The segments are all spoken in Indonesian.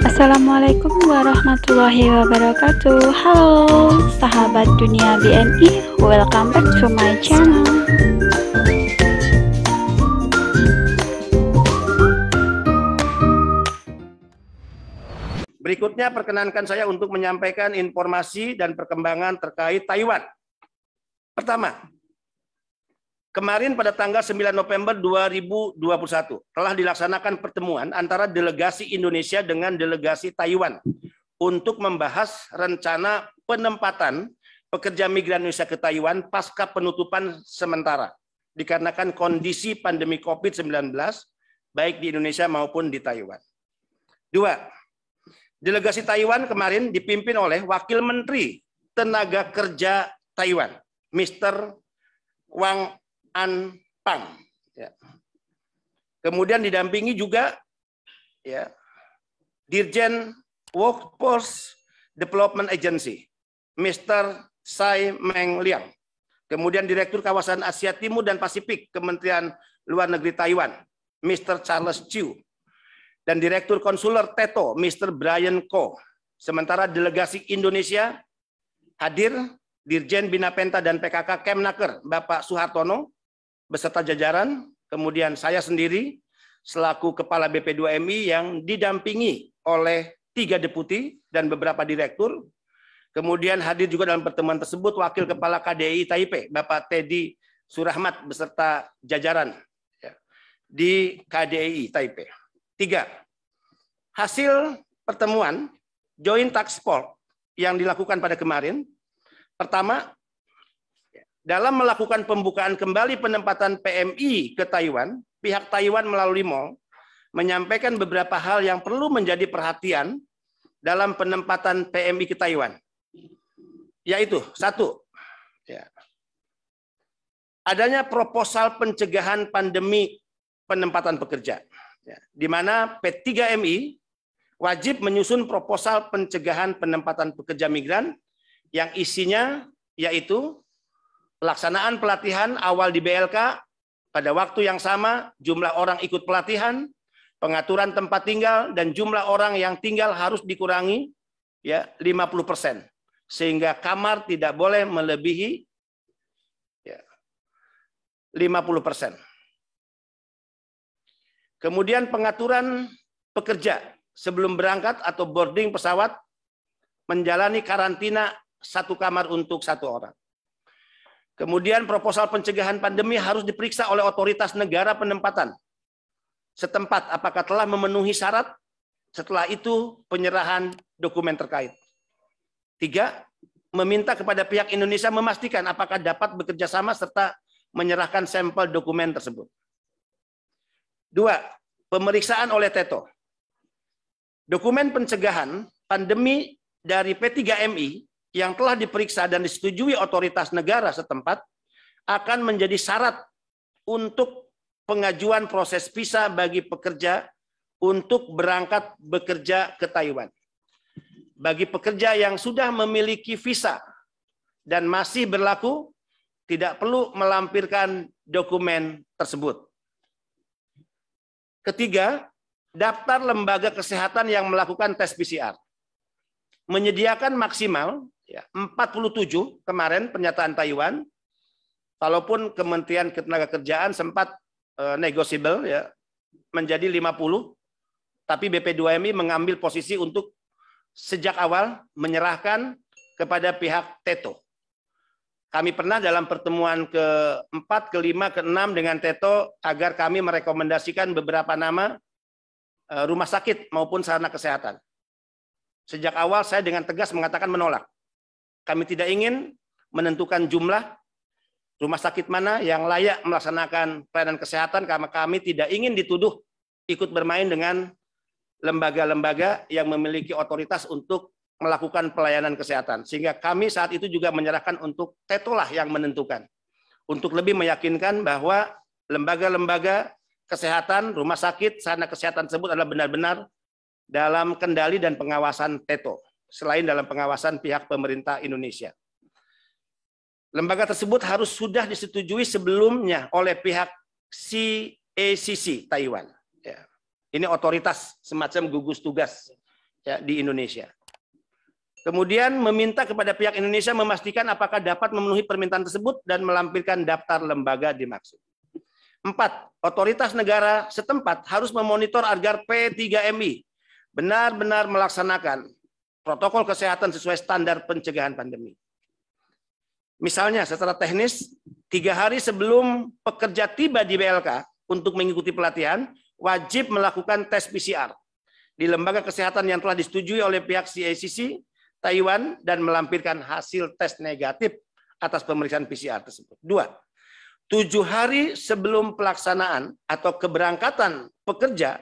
Assalamualaikum warahmatullahi wabarakatuh Halo sahabat dunia BNI Welcome back to my channel Berikutnya perkenankan saya untuk menyampaikan informasi dan perkembangan terkait Taiwan Pertama, Kemarin pada tanggal 9 November 2021 telah dilaksanakan pertemuan antara delegasi Indonesia dengan delegasi Taiwan untuk membahas rencana penempatan pekerja migran Indonesia ke Taiwan pasca penutupan sementara dikarenakan kondisi pandemi COVID-19 baik di Indonesia maupun di Taiwan. Dua, delegasi Taiwan kemarin dipimpin oleh Wakil Menteri Tenaga Kerja Taiwan, Mr. Wang Anpang. Ya. Kemudian didampingi juga ya, Dirjen Workforce Development Agency, Mr. Sai Meng Liang. Kemudian Direktur Kawasan Asia Timur dan Pasifik, Kementerian Luar Negeri Taiwan, Mr. Charles Chiu. Dan Direktur Konsuler Teto, Mr. Brian Ko. Sementara Delegasi Indonesia hadir Dirjen Bina Penta dan PKK Kemnaker, Bapak Suhartono, beserta jajaran, kemudian saya sendiri selaku Kepala BP2MI yang didampingi oleh tiga deputi dan beberapa direktur. Kemudian hadir juga dalam pertemuan tersebut Wakil Kepala KDI Taipei, Bapak Teddy Surahmat beserta jajaran ya, di KDI Taipei. Tiga, hasil pertemuan Joint Tax Force yang dilakukan pada kemarin, pertama dalam melakukan pembukaan kembali penempatan PMI ke Taiwan, pihak Taiwan melalui Mall menyampaikan beberapa hal yang perlu menjadi perhatian dalam penempatan PMI ke Taiwan. Yaitu, satu, ya, adanya proposal pencegahan pandemi penempatan pekerja, ya, di mana P3MI wajib menyusun proposal pencegahan penempatan pekerja migran yang isinya yaitu Pelaksanaan pelatihan awal di BLK pada waktu yang sama jumlah orang ikut pelatihan, pengaturan tempat tinggal dan jumlah orang yang tinggal harus dikurangi ya 50% sehingga kamar tidak boleh melebihi ya, 50%. Kemudian pengaturan pekerja sebelum berangkat atau boarding pesawat menjalani karantina satu kamar untuk satu orang. Kemudian proposal pencegahan pandemi harus diperiksa oleh otoritas negara penempatan setempat apakah telah memenuhi syarat. Setelah itu penyerahan dokumen terkait. Tiga, meminta kepada pihak Indonesia memastikan apakah dapat bekerja sama serta menyerahkan sampel dokumen tersebut. Dua, pemeriksaan oleh TETO. Dokumen pencegahan pandemi dari P3MI yang telah diperiksa dan disetujui otoritas negara setempat akan menjadi syarat untuk pengajuan proses visa bagi pekerja untuk berangkat bekerja ke Taiwan. Bagi pekerja yang sudah memiliki visa dan masih berlaku, tidak perlu melampirkan dokumen tersebut. Ketiga, daftar lembaga kesehatan yang melakukan tes PCR menyediakan maksimal 47 ya, kemarin pernyataan Taiwan. Walaupun Kementerian Ketenagakerjaan sempat e, negosibel ya menjadi 50, tapi BP2MI mengambil posisi untuk sejak awal menyerahkan kepada pihak Teto. Kami pernah dalam pertemuan ke-4, ke-5, ke-6 dengan Teto agar kami merekomendasikan beberapa nama e, rumah sakit maupun sarana kesehatan. Sejak awal saya dengan tegas mengatakan menolak. Kami tidak ingin menentukan jumlah rumah sakit mana yang layak melaksanakan pelayanan kesehatan karena kami tidak ingin dituduh ikut bermain dengan lembaga-lembaga yang memiliki otoritas untuk melakukan pelayanan kesehatan. Sehingga kami saat itu juga menyerahkan untuk tetolah yang menentukan. Untuk lebih meyakinkan bahwa lembaga-lembaga kesehatan, rumah sakit, sana kesehatan tersebut adalah benar-benar dalam kendali dan pengawasan TETO, selain dalam pengawasan pihak pemerintah Indonesia. Lembaga tersebut harus sudah disetujui sebelumnya oleh pihak CACC Taiwan. Ya. Ini otoritas semacam gugus tugas ya, di Indonesia. Kemudian meminta kepada pihak Indonesia memastikan apakah dapat memenuhi permintaan tersebut dan melampirkan daftar lembaga dimaksud. Empat, otoritas negara setempat harus memonitor agar P3MI benar-benar melaksanakan protokol kesehatan sesuai standar pencegahan pandemi. Misalnya secara teknis, tiga hari sebelum pekerja tiba di BLK untuk mengikuti pelatihan, wajib melakukan tes PCR di lembaga kesehatan yang telah disetujui oleh pihak CICC Taiwan dan melampirkan hasil tes negatif atas pemeriksaan PCR tersebut. Dua, tujuh hari sebelum pelaksanaan atau keberangkatan pekerja,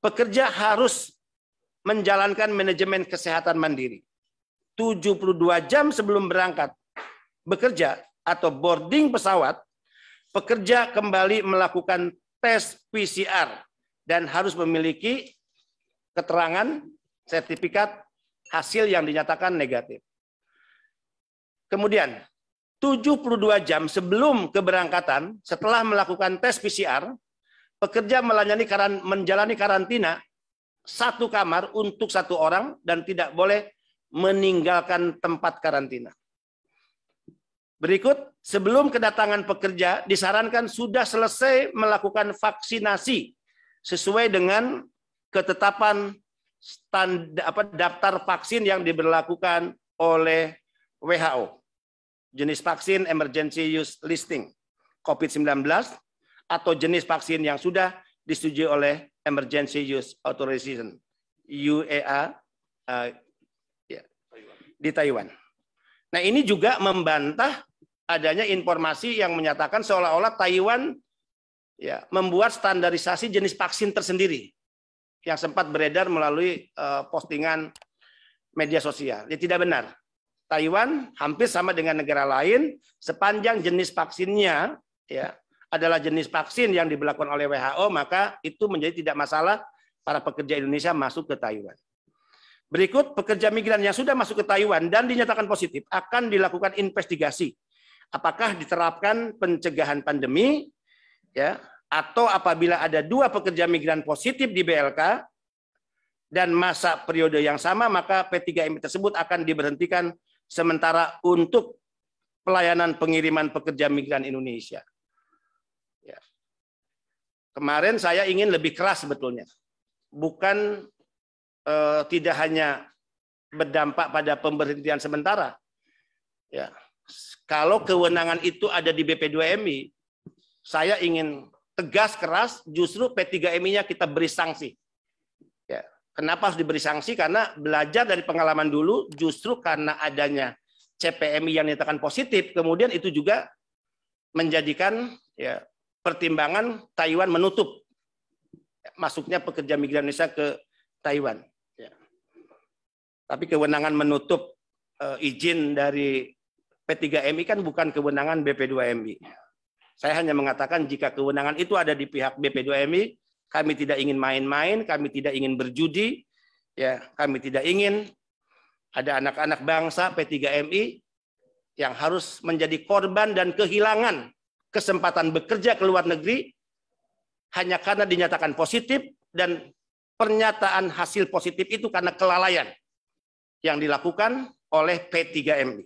pekerja harus menjalankan manajemen kesehatan mandiri. 72 jam sebelum berangkat bekerja atau boarding pesawat, pekerja kembali melakukan tes PCR dan harus memiliki keterangan sertifikat hasil yang dinyatakan negatif. Kemudian, 72 jam sebelum keberangkatan, setelah melakukan tes PCR, pekerja melayani menjalani karantina satu kamar untuk satu orang dan tidak boleh meninggalkan tempat karantina. Berikut, sebelum kedatangan pekerja disarankan sudah selesai melakukan vaksinasi sesuai dengan ketetapan stand, apa, daftar vaksin yang diberlakukan oleh WHO. Jenis vaksin emergency use listing COVID-19 atau jenis vaksin yang sudah disetujui oleh Emergency Use Authorization UEA, uh, ya, di Taiwan. Nah ini juga membantah adanya informasi yang menyatakan seolah-olah Taiwan ya, membuat standarisasi jenis vaksin tersendiri yang sempat beredar melalui uh, postingan media sosial. Ya tidak benar. Taiwan hampir sama dengan negara lain sepanjang jenis vaksinnya ya adalah jenis vaksin yang diberlakukan oleh WHO, maka itu menjadi tidak masalah para pekerja Indonesia masuk ke Taiwan. Berikut, pekerja migran yang sudah masuk ke Taiwan dan dinyatakan positif akan dilakukan investigasi. Apakah diterapkan pencegahan pandemi, ya, atau apabila ada dua pekerja migran positif di BLK dan masa periode yang sama, maka P3M tersebut akan diberhentikan sementara untuk pelayanan pengiriman pekerja migran Indonesia. Kemarin saya ingin lebih keras sebetulnya. Bukan eh, tidak hanya berdampak pada pemberhentian sementara. Ya. Kalau kewenangan itu ada di BP2MI, saya ingin tegas keras justru P3MI-nya kita beri sanksi. Ya. Kenapa harus diberi sanksi? Karena belajar dari pengalaman dulu justru karena adanya CPMI yang ditekan positif, kemudian itu juga menjadikan ya pertimbangan Taiwan menutup masuknya pekerja migran Indonesia ke Taiwan. Ya. Tapi kewenangan menutup e, izin dari P3MI kan bukan kewenangan BP2MI. Saya hanya mengatakan jika kewenangan itu ada di pihak BP2MI, kami tidak ingin main-main, kami tidak ingin berjudi, ya kami tidak ingin ada anak-anak bangsa P3MI yang harus menjadi korban dan kehilangan kesempatan bekerja ke luar negeri hanya karena dinyatakan positif dan pernyataan hasil positif itu karena kelalaian yang dilakukan oleh P3MI.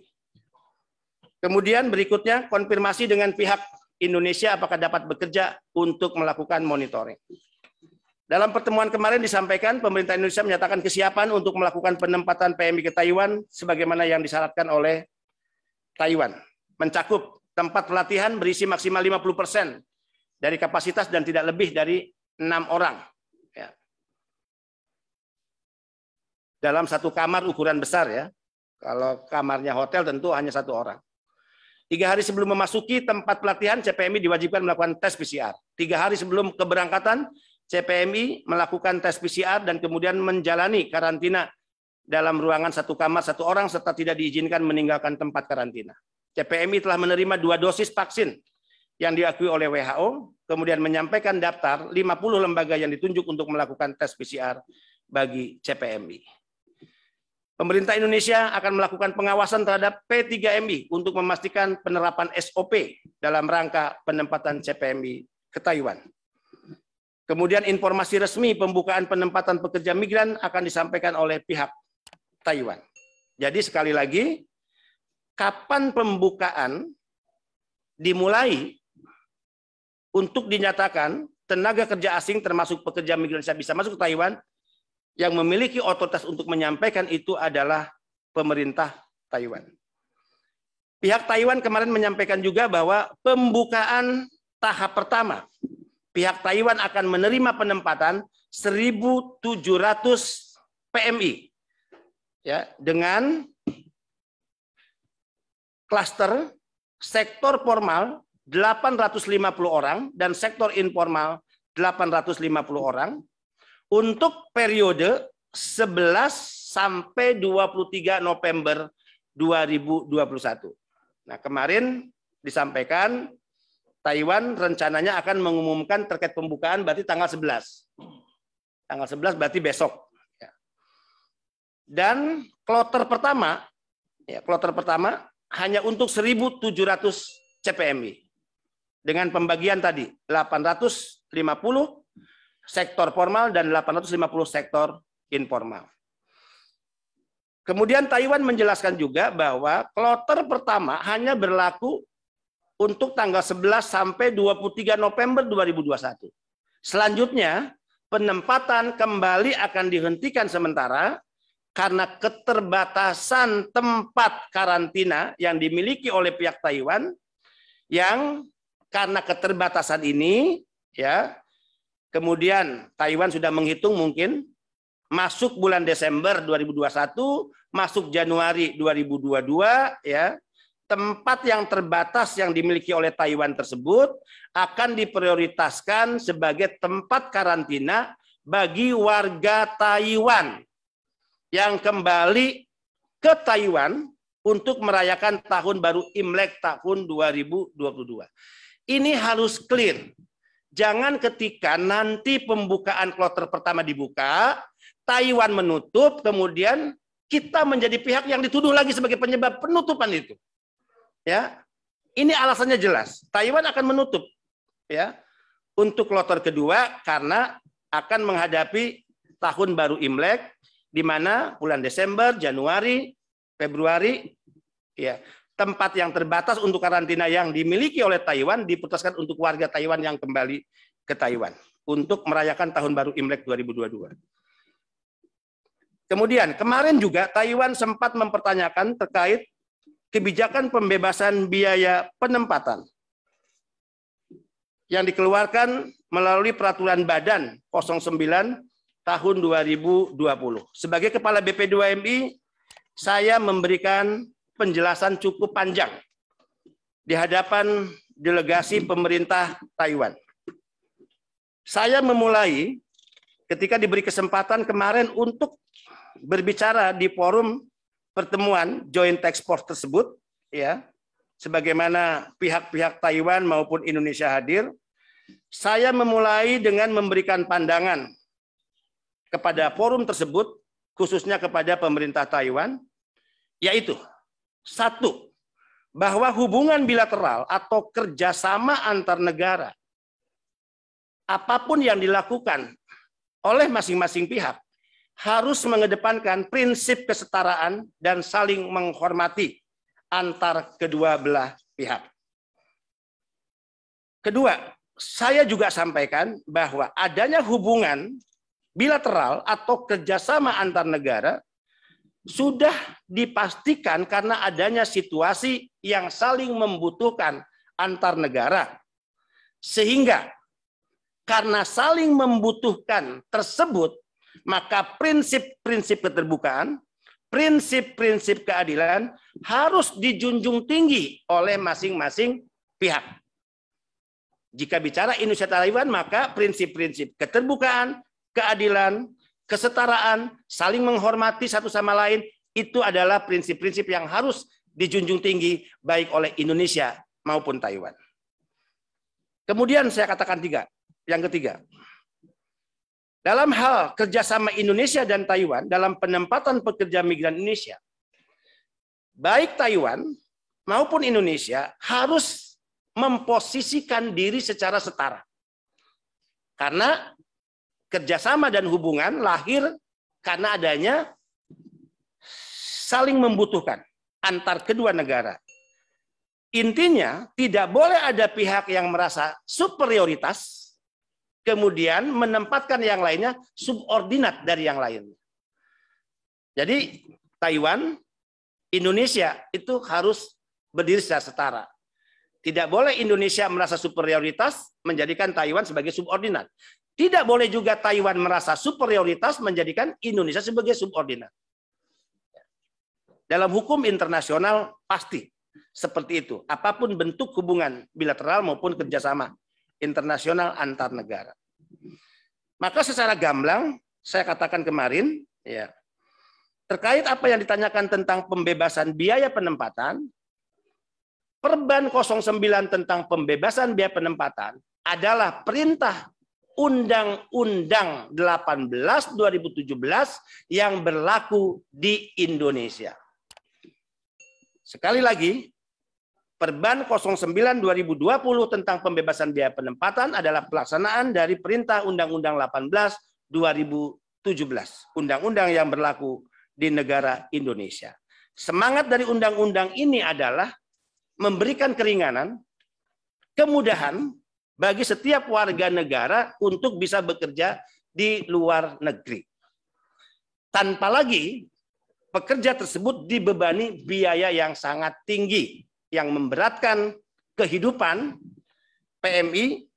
Kemudian berikutnya konfirmasi dengan pihak Indonesia apakah dapat bekerja untuk melakukan monitoring. Dalam pertemuan kemarin disampaikan pemerintah Indonesia menyatakan kesiapan untuk melakukan penempatan PMI ke Taiwan sebagaimana yang disyaratkan oleh Taiwan, mencakup Tempat pelatihan berisi maksimal 50% dari kapasitas dan tidak lebih dari enam orang. Ya. Dalam satu kamar ukuran besar ya. Kalau kamarnya hotel tentu hanya satu orang. Tiga hari sebelum memasuki tempat pelatihan, CPMI diwajibkan melakukan tes PCR. Tiga hari sebelum keberangkatan, CPMI melakukan tes PCR dan kemudian menjalani karantina dalam ruangan satu kamar satu orang serta tidak diizinkan meninggalkan tempat karantina. CPMI telah menerima dua dosis vaksin yang diakui oleh WHO, kemudian menyampaikan daftar 50 lembaga yang ditunjuk untuk melakukan tes PCR bagi CPMI. Pemerintah Indonesia akan melakukan pengawasan terhadap P3MI untuk memastikan penerapan SOP dalam rangka penempatan CPMI ke Taiwan. Kemudian informasi resmi pembukaan penempatan pekerja migran akan disampaikan oleh pihak Taiwan. Jadi sekali lagi, kapan pembukaan dimulai untuk dinyatakan tenaga kerja asing termasuk pekerja migran bisa masuk ke Taiwan yang memiliki otoritas untuk menyampaikan itu adalah pemerintah Taiwan. Pihak Taiwan kemarin menyampaikan juga bahwa pembukaan tahap pertama, pihak Taiwan akan menerima penempatan 1.700 PMI ya dengan klaster sektor formal 850 orang dan sektor informal 850 orang untuk periode 11 sampai 23 November 2021. Nah, kemarin disampaikan Taiwan rencananya akan mengumumkan terkait pembukaan berarti tanggal 11. Tanggal 11 berarti besok. Ya. Dan kloter pertama, ya kloter pertama hanya untuk 1.700 CPMI. Dengan pembagian tadi, 850 sektor formal dan 850 sektor informal. Kemudian Taiwan menjelaskan juga bahwa kloter pertama hanya berlaku untuk tanggal 11 sampai 23 November 2021. Selanjutnya, penempatan kembali akan dihentikan sementara karena keterbatasan tempat karantina yang dimiliki oleh pihak Taiwan yang karena keterbatasan ini ya kemudian Taiwan sudah menghitung mungkin masuk bulan Desember 2021 masuk Januari 2022 ya tempat yang terbatas yang dimiliki oleh Taiwan tersebut akan diprioritaskan sebagai tempat karantina bagi warga Taiwan yang kembali ke Taiwan untuk merayakan tahun baru Imlek tahun 2022. Ini harus clear. Jangan ketika nanti pembukaan kloter pertama dibuka, Taiwan menutup, kemudian kita menjadi pihak yang dituduh lagi sebagai penyebab penutupan itu. Ya. Ini alasannya jelas. Taiwan akan menutup ya untuk kloter kedua karena akan menghadapi tahun baru Imlek di mana bulan Desember, Januari, Februari ya, tempat yang terbatas untuk karantina yang dimiliki oleh Taiwan diputuskan untuk warga Taiwan yang kembali ke Taiwan untuk merayakan tahun baru Imlek 2022. Kemudian kemarin juga Taiwan sempat mempertanyakan terkait kebijakan pembebasan biaya penempatan yang dikeluarkan melalui peraturan badan 09 tahun 2020. Sebagai Kepala BP2MI, saya memberikan penjelasan cukup panjang di hadapan delegasi pemerintah Taiwan. Saya memulai ketika diberi kesempatan kemarin untuk berbicara di forum pertemuan Joint Export tersebut, ya, sebagaimana pihak-pihak Taiwan maupun Indonesia hadir. Saya memulai dengan memberikan pandangan kepada forum tersebut, khususnya kepada pemerintah Taiwan, yaitu satu, bahwa hubungan bilateral atau kerjasama antar negara, apapun yang dilakukan oleh masing-masing pihak, harus mengedepankan prinsip kesetaraan dan saling menghormati antar kedua belah pihak. Kedua, saya juga sampaikan bahwa adanya hubungan bilateral atau kerjasama antar negara sudah dipastikan karena adanya situasi yang saling membutuhkan antar negara. Sehingga karena saling membutuhkan tersebut, maka prinsip-prinsip keterbukaan, prinsip-prinsip keadilan harus dijunjung tinggi oleh masing-masing pihak. Jika bicara Indonesia Taiwan, maka prinsip-prinsip keterbukaan, keadilan, kesetaraan, saling menghormati satu sama lain, itu adalah prinsip-prinsip yang harus dijunjung tinggi baik oleh Indonesia maupun Taiwan. Kemudian saya katakan tiga. Yang ketiga, dalam hal kerjasama Indonesia dan Taiwan dalam penempatan pekerja migran Indonesia, baik Taiwan maupun Indonesia harus memposisikan diri secara setara. Karena kerjasama dan hubungan lahir karena adanya saling membutuhkan antar kedua negara. Intinya tidak boleh ada pihak yang merasa superioritas kemudian menempatkan yang lainnya subordinat dari yang lain. Jadi Taiwan, Indonesia itu harus berdiri secara setara. Tidak boleh Indonesia merasa superioritas menjadikan Taiwan sebagai subordinat. Tidak boleh juga Taiwan merasa superioritas menjadikan Indonesia sebagai subordinat. Dalam hukum internasional pasti seperti itu. Apapun bentuk hubungan bilateral maupun kerjasama internasional antar negara. Maka secara gamblang saya katakan kemarin, ya terkait apa yang ditanyakan tentang pembebasan biaya penempatan, Perban 09 tentang pembebasan biaya penempatan adalah perintah Undang-Undang 18 2017 yang berlaku di Indonesia. Sekali lagi, Perban 09 2020 tentang pembebasan biaya penempatan adalah pelaksanaan dari Perintah Undang-Undang 18 2017, undang-undang yang berlaku di negara Indonesia. Semangat dari undang-undang ini adalah memberikan keringanan, kemudahan bagi setiap warga negara untuk bisa bekerja di luar negeri. Tanpa lagi pekerja tersebut dibebani biaya yang sangat tinggi yang memberatkan kehidupan PMI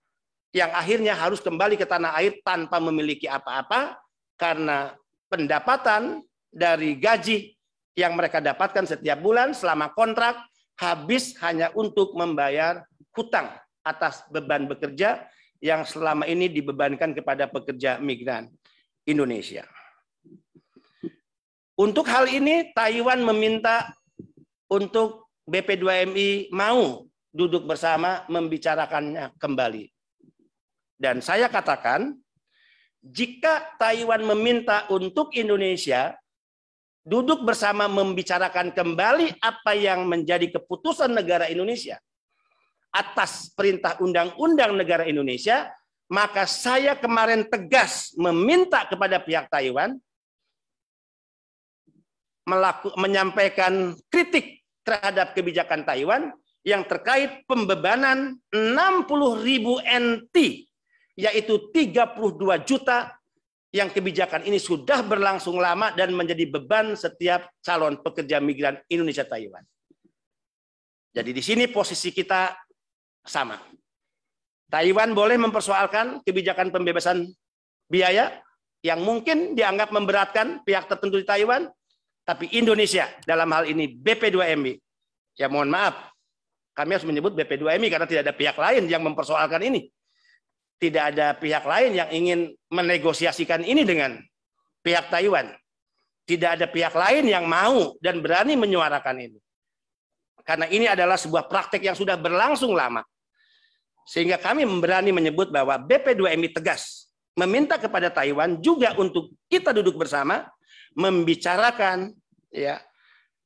yang akhirnya harus kembali ke tanah air tanpa memiliki apa-apa karena pendapatan dari gaji yang mereka dapatkan setiap bulan selama kontrak habis hanya untuk membayar hutang atas beban bekerja yang selama ini dibebankan kepada pekerja migran Indonesia. Untuk hal ini Taiwan meminta untuk BP2MI mau duduk bersama membicarakannya kembali. Dan saya katakan jika Taiwan meminta untuk Indonesia duduk bersama membicarakan kembali apa yang menjadi keputusan negara Indonesia, atas perintah undang-undang negara Indonesia, maka saya kemarin tegas meminta kepada pihak Taiwan melaku, menyampaikan kritik terhadap kebijakan Taiwan yang terkait pembebanan 60 ribu NT, yaitu 32 juta yang kebijakan ini sudah berlangsung lama dan menjadi beban setiap calon pekerja migran Indonesia Taiwan. Jadi di sini posisi kita sama. Taiwan boleh mempersoalkan kebijakan pembebasan biaya yang mungkin dianggap memberatkan pihak tertentu di Taiwan, tapi Indonesia dalam hal ini BP2MI. Ya mohon maaf, kami harus menyebut BP2MI karena tidak ada pihak lain yang mempersoalkan ini. Tidak ada pihak lain yang ingin menegosiasikan ini dengan pihak Taiwan. Tidak ada pihak lain yang mau dan berani menyuarakan ini. Karena ini adalah sebuah praktek yang sudah berlangsung lama sehingga kami berani menyebut bahwa BP2MI tegas meminta kepada Taiwan juga untuk kita duduk bersama membicarakan ya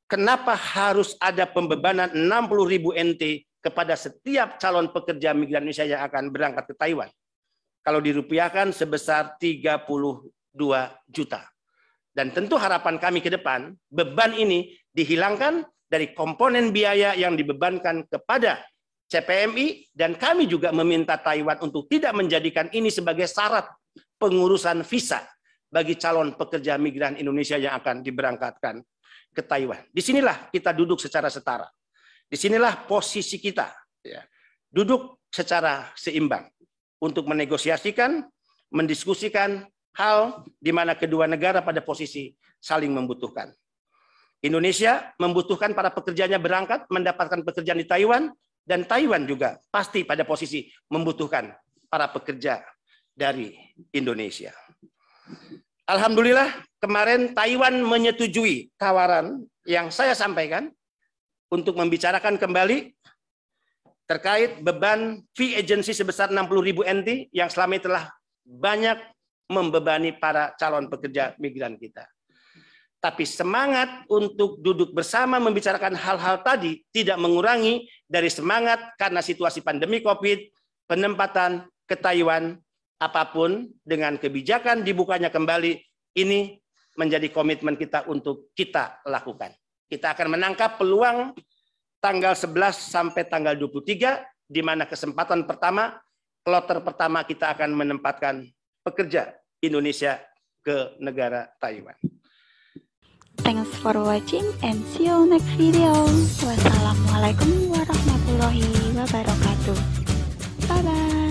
kenapa harus ada pembebanan 60 ribu NT kepada setiap calon pekerja migran Indonesia yang akan berangkat ke Taiwan. Kalau dirupiahkan sebesar 32 juta. Dan tentu harapan kami ke depan, beban ini dihilangkan dari komponen biaya yang dibebankan kepada CPMI dan kami juga meminta Taiwan untuk tidak menjadikan ini sebagai syarat pengurusan visa bagi calon pekerja migran Indonesia yang akan diberangkatkan ke Taiwan. Disinilah kita duduk secara setara. Disinilah posisi kita. Ya. Duduk secara seimbang untuk menegosiasikan, mendiskusikan hal di mana kedua negara pada posisi saling membutuhkan. Indonesia membutuhkan para pekerjanya berangkat, mendapatkan pekerjaan di Taiwan, dan Taiwan juga pasti pada posisi membutuhkan para pekerja dari Indonesia. Alhamdulillah kemarin Taiwan menyetujui tawaran yang saya sampaikan untuk membicarakan kembali terkait beban fee agency sebesar ribu NT yang selama ini telah banyak membebani para calon pekerja migran kita. Tapi semangat untuk duduk bersama membicarakan hal-hal tadi tidak mengurangi dari semangat karena situasi pandemi COVID, penempatan ke Taiwan, apapun dengan kebijakan dibukanya kembali, ini menjadi komitmen kita untuk kita lakukan. Kita akan menangkap peluang tanggal 11 sampai tanggal 23, di mana kesempatan pertama, kloter pertama kita akan menempatkan pekerja Indonesia ke negara Taiwan. Thanks for watching and see you next video. Wassalamualaikum warahmatullahi wabarakatuh. Bye bye.